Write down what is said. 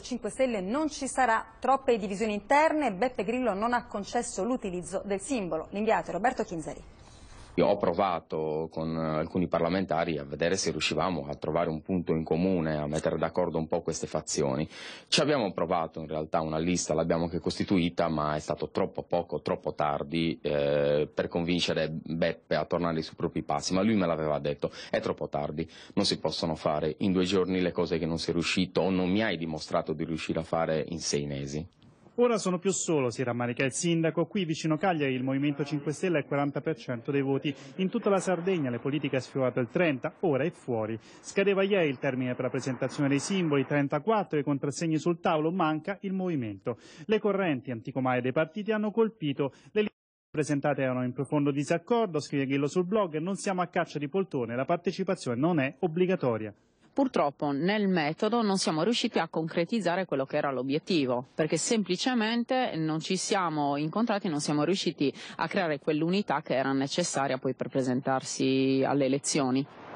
5 Stelle non ci sarà troppe divisioni interne, Beppe Grillo non ha concesso l'utilizzo del simbolo. L'inviato Roberto Chinzeri. Io ho provato con eh, alcuni parlamentari a vedere se riuscivamo a trovare un punto in comune, a mettere d'accordo un po' queste fazioni. Ci abbiamo provato in realtà una lista, l'abbiamo anche costituita, ma è stato troppo poco, troppo tardi eh, per convincere Beppe a tornare sui propri passi, ma lui me l'aveva detto, è troppo tardi, non si possono fare in due giorni le cose che non sei riuscito o non mi hai dimostrato di riuscire a fare in sei mesi. Ora sono più solo, si rammarica il sindaco. Qui vicino Cagliari il Movimento 5 Stelle ha il 40% dei voti. In tutta la Sardegna le politiche è sfiorato il 30%, ora è fuori. Scadeva ieri il termine per la presentazione dei simboli, 34 i contrassegni sul tavolo, manca il movimento. Le correnti anticomaie dei partiti hanno colpito le presentate erano in profondo disaccordo, scrive Ghillo sul blog, non siamo a caccia di poltone, la partecipazione non è obbligatoria. Purtroppo nel metodo non siamo riusciti a concretizzare quello che era l'obiettivo, perché semplicemente non ci siamo incontrati, non siamo riusciti a creare quell'unità che era necessaria poi per presentarsi alle elezioni.